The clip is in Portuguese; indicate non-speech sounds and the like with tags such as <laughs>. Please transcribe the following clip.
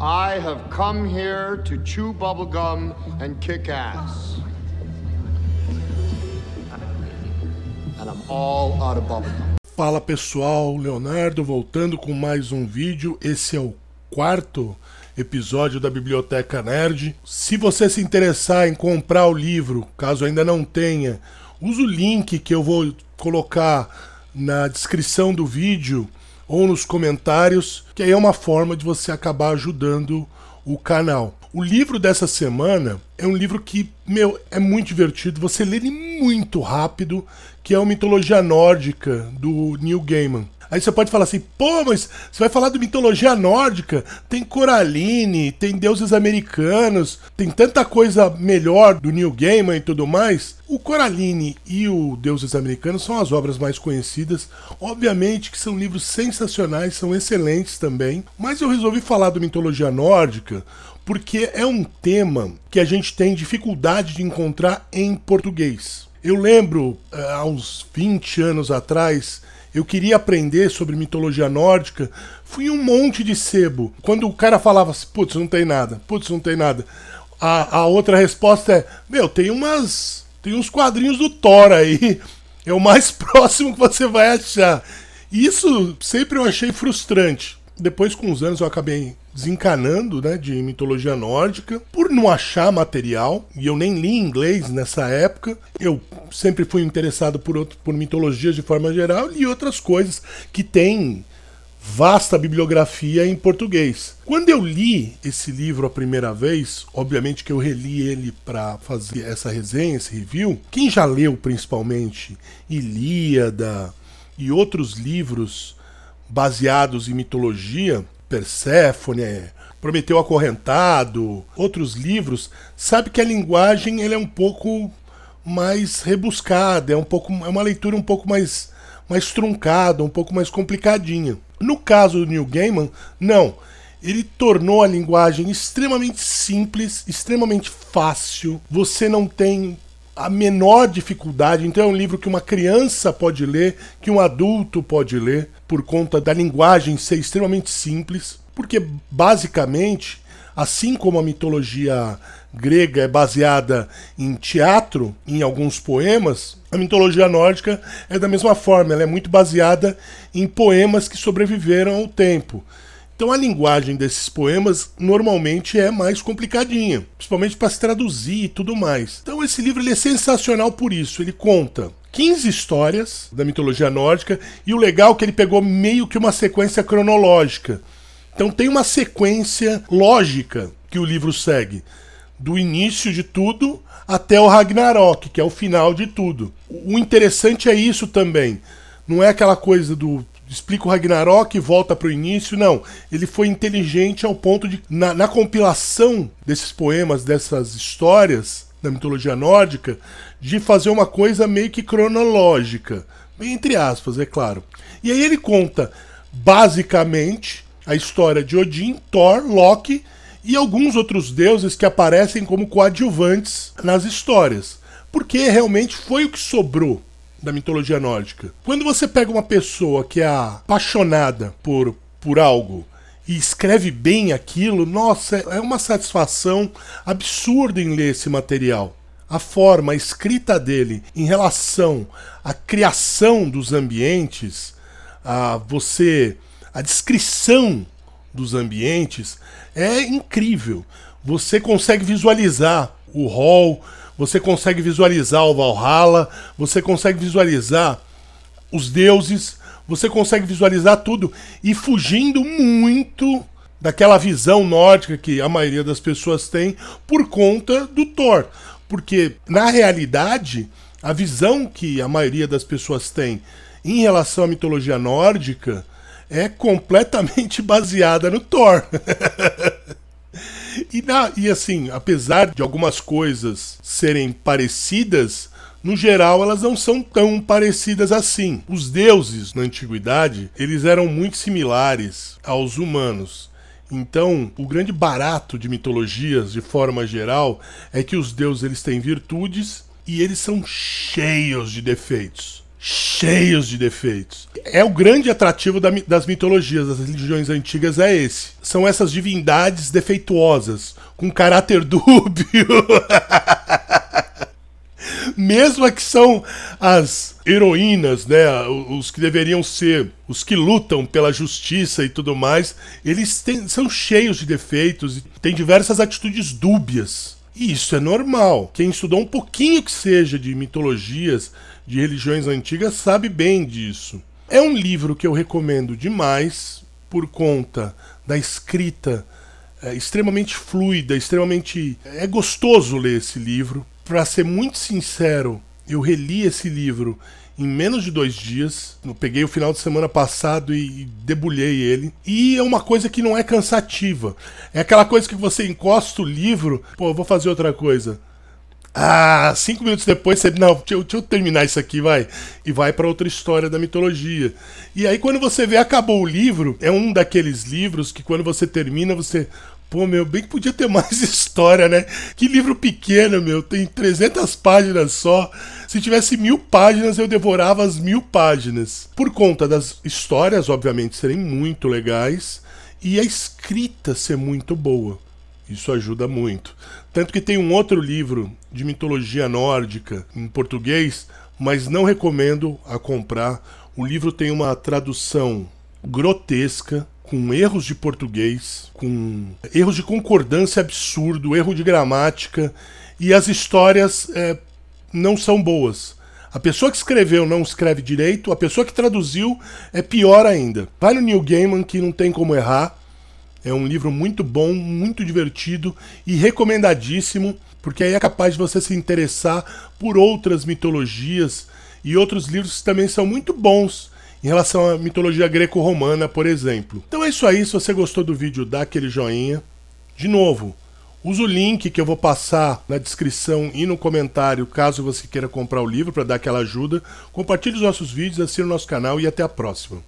I have come here to chew bubblegum and kick ass. And I'm all out of bubblegum. Fala pessoal, Leonardo voltando com mais um vídeo. Esse é o quarto episódio da Biblioteca Nerd. Se você se interessar em comprar o livro, caso ainda não tenha, use o link que eu vou colocar na descrição do vídeo ou nos comentários, que aí é uma forma de você acabar ajudando o canal. O livro dessa semana é um livro que, meu, é muito divertido, você lê ele muito rápido, que é o Mitologia Nórdica, do Neil Gaiman. Aí você pode falar assim, pô, mas você vai falar de mitologia nórdica, tem Coraline, tem deuses americanos, tem tanta coisa melhor do Neil Gaiman e tudo mais. O Coraline e o Deuses Americanos são as obras mais conhecidas, obviamente que são livros sensacionais, são excelentes também, mas eu resolvi falar de mitologia nórdica porque é um tema que a gente tem dificuldade de encontrar em português. Eu lembro, eh, há uns 20 anos atrás, eu queria aprender sobre mitologia nórdica, fui um monte de sebo. Quando o cara falava assim, putz, não tem nada, putz, não tem nada. A, a outra resposta é, meu, tem umas. Tem uns quadrinhos do Thor aí. É o mais <laughs> próximo que você vai achar. Isso sempre eu achei frustrante. Depois, com os anos, eu acabei desencanando né, de mitologia nórdica por não achar material, e eu nem li inglês nessa época. Eu sempre fui interessado por, outro, por mitologias de forma geral e outras coisas que tem vasta bibliografia em português. Quando eu li esse livro a primeira vez, obviamente que eu reli ele para fazer essa resenha, esse review, quem já leu principalmente Ilíada e outros livros baseados em mitologia, Perséfone, é, Prometeu Acorrentado, outros livros, sabe que a linguagem é um pouco mais rebuscada, é um pouco é uma leitura um pouco mais mais truncada, um pouco mais complicadinha. No caso do Neil Gaiman, não. Ele tornou a linguagem extremamente simples, extremamente fácil. Você não tem a menor dificuldade. Então é um livro que uma criança pode ler, que um adulto pode ler, por conta da linguagem ser extremamente simples, porque basicamente, assim como a mitologia grega é baseada em teatro, em alguns poemas, a mitologia nórdica é da mesma forma, ela é muito baseada em poemas que sobreviveram ao tempo. Então a linguagem desses poemas normalmente é mais complicadinha, principalmente para se traduzir e tudo mais. Então esse livro é sensacional por isso, ele conta 15 histórias da mitologia nórdica e o legal é que ele pegou meio que uma sequência cronológica. Então tem uma sequência lógica que o livro segue, do início de tudo até o Ragnarok, que é o final de tudo. O interessante é isso também. Não é aquela coisa do explica o Ragnarok e volta para o início. Não, ele foi inteligente ao ponto de, na, na, compilação desses poemas, dessas histórias da mitologia nórdica, de fazer uma coisa meio que cronológica, entre aspas, é claro. E aí ele conta, basicamente, a história de Odin, Thor, Loki e alguns outros deuses que aparecem como coadjuvantes nas histórias. Porque realmente foi o que sobrou da mitologia nórdica. Quando você pega uma pessoa que é apaixonada por, por algo e escreve bem aquilo, nossa, é uma satisfação absurda em ler esse material. A forma, a escrita dele em relação à criação dos ambientes, a você, a descrição dos ambientes é incrível. Você consegue visualizar o hall, você consegue visualizar o Valhalla, você consegue visualizar os deuses, você consegue visualizar tudo e fugindo muito daquela visão nórdica que a maioria das pessoas tem por conta do Thor, porque na realidade a visão que a maioria das pessoas tem em relação à mitologia nórdica é completamente <laughs> baseada no Thor. <laughs> E, na, e assim, apesar de algumas coisas serem parecidas, no geral elas não são tão parecidas assim. Os deuses na antiguidade, eles eram muito similares aos humanos. Então, o grande barato de mitologias, de forma geral, é que os deuses eles têm virtudes e eles são cheios de defeitos cheios de defeitos. É o grande atrativo da, das mitologias, das religiões antigas, é esse. São essas divindades defeituosas, com caráter <laughs> dúbio. Mesmo que são as heroínas, né, os que deveriam ser, os que lutam pela justiça e tudo mais, eles têm, são cheios de defeitos e têm diversas atitudes dúbias. E isso é normal. Quem estudou um pouquinho que seja de mitologias, de religiões antigas sabe bem disso. É um livro que eu recomendo demais por conta da escrita é, extremamente fluida, extremamente. É gostoso ler esse livro. Para ser muito sincero, eu reli esse livro em menos de dois dias. Eu peguei o final de semana passado e debulhei ele. E é uma coisa que não é cansativa. É aquela coisa que você encosta o livro, pô, vou fazer outra coisa. Ah, cinco minutos depois você. Não, deixa eu, deixa eu terminar isso aqui, vai. E vai para outra história da mitologia. E aí, quando você vê, acabou o livro. É um daqueles livros que quando você termina, você. Pô, meu, bem que podia ter <laughs> mais história, né? Que livro pequeno, meu. Tem 300 páginas só. Se tivesse mil páginas, eu devorava as mil páginas. Por conta das histórias, obviamente, serem muito legais. E a escrita ser muito boa. Isso ajuda muito. Tanto que tem um outro livro de mitologia nórdica em português, mas não recomendo a comprar. O livro tem uma tradução grotesca, com erros de português, com erros de concordância absurdo, erro de gramática, e as histórias é, não são boas. A pessoa que escreveu não escreve direito, a pessoa que traduziu é pior ainda. Vai no Neil Gaiman que não tem como errar é um livro muito bom, muito divertido e recomendadíssimo, porque aí é capaz de você se interessar por outras mitologias e outros livros que também são muito bons em relação à mitologia greco-romana, por exemplo. Então é isso aí, se você gostou do vídeo, dá aquele joinha. De novo, Usa o link que eu vou passar na descrição e no comentário caso você queira comprar o livro para dar aquela ajuda. Compartilhe os nossos vídeos, assine o nosso canal e até a próxima.